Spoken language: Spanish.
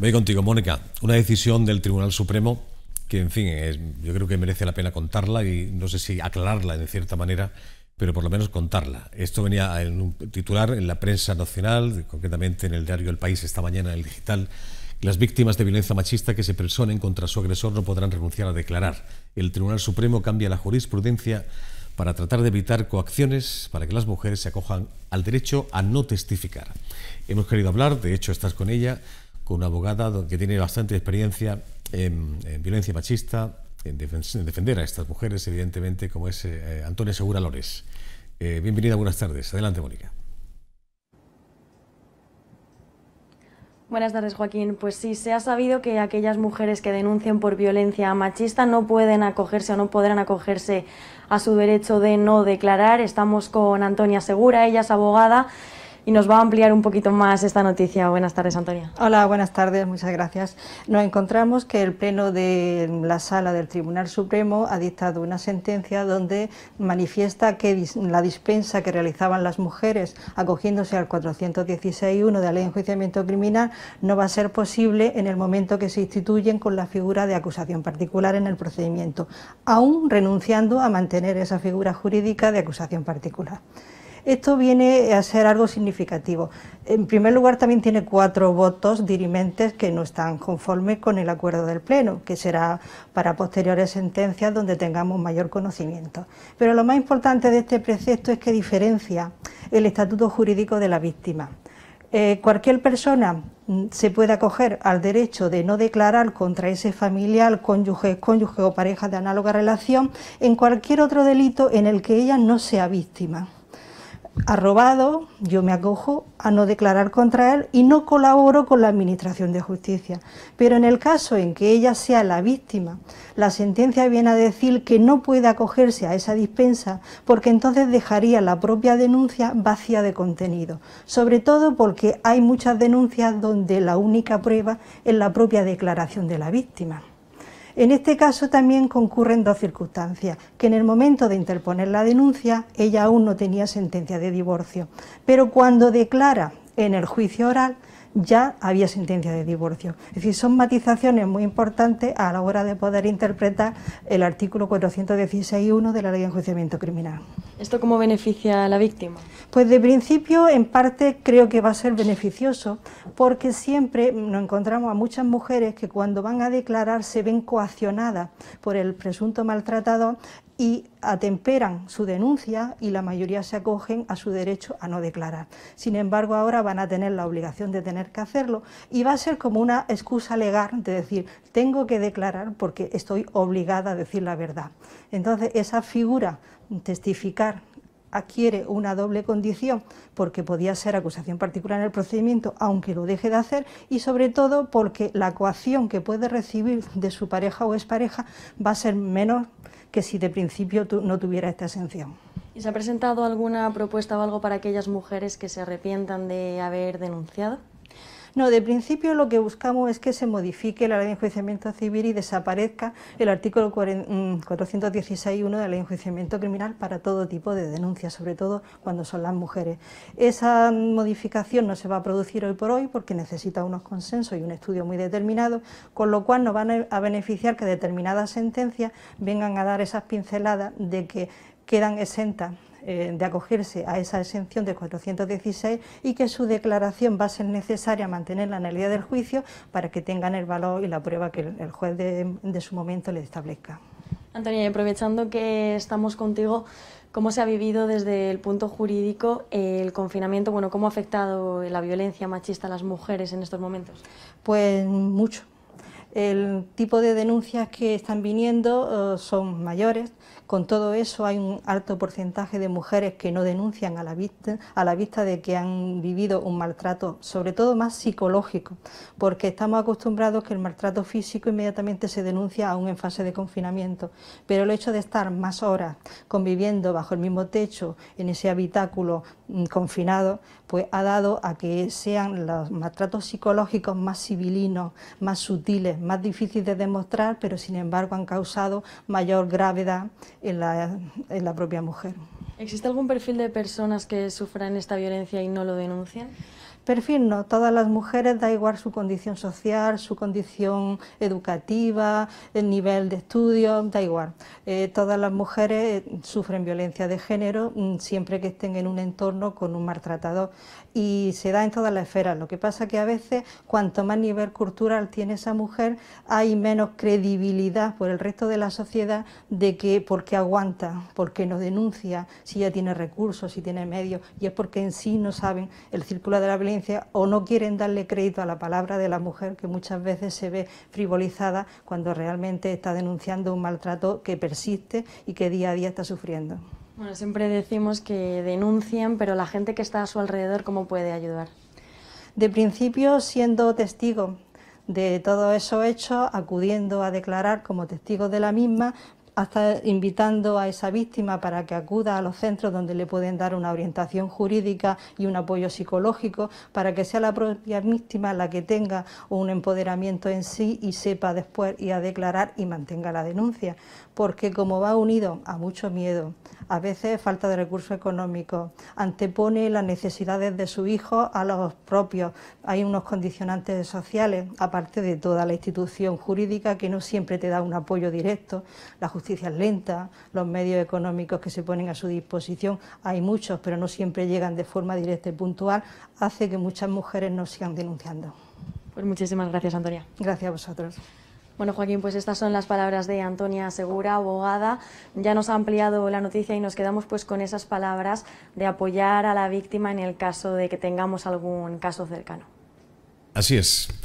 Voy contigo, Mónica. Una decisión del Tribunal Supremo que, en fin, yo creo que merece la pena contarla y no sé si aclararla de cierta manera, pero por lo menos contarla. Esto venía en un titular en la prensa nacional, concretamente en el diario El País esta mañana, en el digital. Las víctimas de violencia machista que se presonen contra su agresor no podrán renunciar a declarar. El Tribunal Supremo cambia la jurisprudencia para tratar de evitar coacciones para que las mujeres se acojan al derecho a no testificar. Hemos querido hablar, de hecho estás con ella, con una abogada que tiene bastante experiencia en, violencia machista, en, defender a estas mujeres, evidentemente, como es eh, Antonia Segura Lores. Eh, bienvenida, buenas tardes. Adelante, Mónica. Buenas tardes, Joaquín. Pues sí, se ha sabido que aquellas mujeres que denuncian por violencia machista no pueden acogerse o no podrán acogerse a su derecho de no declarar. Estamos con Antonia Segura, ella es abogada y nos va a ampliar un poquito más esta noticia. Buenas tardes, Antonia. Hola, buenas tardes, muchas gracias. Nos encontramos que el Pleno de la Sala del Tribunal Supremo ha dictado una sentencia donde manifiesta que la dispensa que realizaban las mujeres acogiéndose al 416.1 de la ley de enjuiciamiento criminal no va a ser posible en el momento que se instituyen con la figura de acusación particular en el procedimiento, aún renunciando a mantener esa figura jurídica de acusación particular. Esto viene a ser algo significativo. En primer lugar, también tiene cuatro votos dirimentes que no están conformes con el acuerdo del Pleno, que será para posteriores sentencias donde tengamos mayor conocimiento. Pero lo más importante de este precepto es que diferencia el estatuto jurídico de la víctima. Eh, cualquier persona mm, se puede acoger al derecho de no declarar contra ese familiar, cónyuge, cónyuge o pareja de análoga relación en cualquier otro delito en el que ella no sea víctima ha robado, yo me acojo a no declarar contra él y no colaboro con la Administración de Justicia. Pero en el caso en que ella sea la víctima, la sentencia viene a decir que no puede acogerse a esa dispensa porque entonces dejaría la propia denuncia vacía de contenido, sobre todo porque hay muchas denuncias donde la única prueba es la propia declaración de la víctima. En este caso también concurren dos circunstancias, que en el momento de interponer la denuncia ella aún no tenía sentencia de divorcio, pero cuando declara en el juicio oral ya había sentencia de divorcio. Es decir, son matizaciones muy importantes a la hora de poder interpretar el artículo 416.1 de la Ley de Enjuiciamiento Criminal. ¿Esto cómo beneficia a la víctima? Pues de principio, en parte, creo que va a ser beneficioso, porque siempre nos encontramos a muchas mujeres que cuando van a declarar se ven coaccionadas por el presunto maltratado y atemperan su denuncia y la mayoría se acogen a su derecho a no declarar. Sin embargo, ahora van a tener la obligación de tener que hacerlo y va a ser como una excusa legal de decir, tengo que declarar porque estoy obligada a decir la verdad. Entonces, esa figura, testificar, adquiere una doble condición porque podía ser acusación particular en el procedimiento aunque lo deje de hacer y sobre todo porque la coacción que puede recibir de su pareja o expareja va a ser menor que si de principio no tuviera esta exención. ¿Y se ha presentado alguna propuesta o algo para aquellas mujeres que se arrepientan de haber denunciado? No, de principio lo que buscamos es que se modifique la ley de enjuiciamiento civil y desaparezca el artículo 416.1 mm, de la ley de enjuiciamiento criminal para todo tipo de denuncias, sobre todo cuando son las mujeres. Esa modificación no se va a producir hoy por hoy porque necesita unos consensos y un estudio muy determinado, con lo cual nos van a beneficiar que determinadas sentencias vengan a dar esas pinceladas de que quedan exentas eh, de acogerse a esa exención de 416 y que su declaración va a ser necesaria mantener mantener la del juicio para que tengan el valor y la prueba que el, juez de, su momento le establezca. Antonia, aprovechando que estamos contigo, ¿cómo se ha vivido desde el punto jurídico el confinamiento? Bueno, ¿cómo ha afectado la violencia machista a las mujeres en estos momentos? Pues mucho, el tipo de denuncias que están viniendo eh, son mayores. Con todo eso hay un alto porcentaje de mujeres que no denuncian a la, vista, de que han vivido un maltrato, sobre todo más psicológico, porque estamos acostumbrados que el maltrato físico inmediatamente se denuncia aún en fase de confinamiento. Pero el hecho de estar más horas conviviendo bajo el mismo techo, en ese habitáculo mm, confinado, pues ha dado a que sean los maltratos psicológicos más civilinos, más sutiles, más difícil de demostrar, pero sin embargo han causado mayor gravedad en la, en la propia mujer. ¿Existe algún perfil de personas que sufran esta violencia y no lo denuncian? Perfil fin, no, todas las mujeres, da igual su condición social, su condición educativa, el nivel de estudio, da igual. Eh, todas las mujeres eh, sufren violencia de género mm, siempre que estén en un entorno con un maltratador y se da en todas las esferas. Lo que pasa que a veces cuanto más nivel cultural tiene esa mujer, hay menos credibilidad por el resto de la sociedad de que porque aguanta, porque no denuncia, si ya tiene recursos, si tiene medios, y es porque en sí no saben el círculo de la violencia o no quieren darle crédito a la palabra de la mujer que muchas veces se ve frivolizada cuando realmente está denunciando un maltrato que persiste y que día a día está sufriendo. Bueno, siempre decimos que denuncien, pero la gente que está a su alrededor, ¿cómo puede ayudar? De principio, siendo testigo de todo eso hecho... acudiendo a declarar como testigo de la misma, hasta invitando a esa víctima para que acuda a los centros donde le pueden dar una orientación jurídica y un apoyo psicológico para que sea la propia víctima la que tenga un empoderamiento en sí y sepa después y a declarar y mantenga la denuncia, porque como va unido a mucho miedo, a veces falta de recursos económicos, antepone las necesidades de su hijo a los propios, hay unos condicionantes sociales, aparte de toda la institución jurídica que no siempre te da un apoyo directo, justicia es lenta, los medios económicos que se ponen a su disposición, hay muchos, pero no siempre llegan de forma directa y puntual, hace que muchas mujeres no sigan denunciando. Pues muchísimas gracias, Antonia. Gracias a vosotros. Bueno, Joaquín, pues estas son las palabras de Antonia Segura, abogada. Ya nos ha ampliado la noticia y nos quedamos pues con esas palabras de apoyar a la víctima en el caso de que tengamos algún caso cercano. Así es.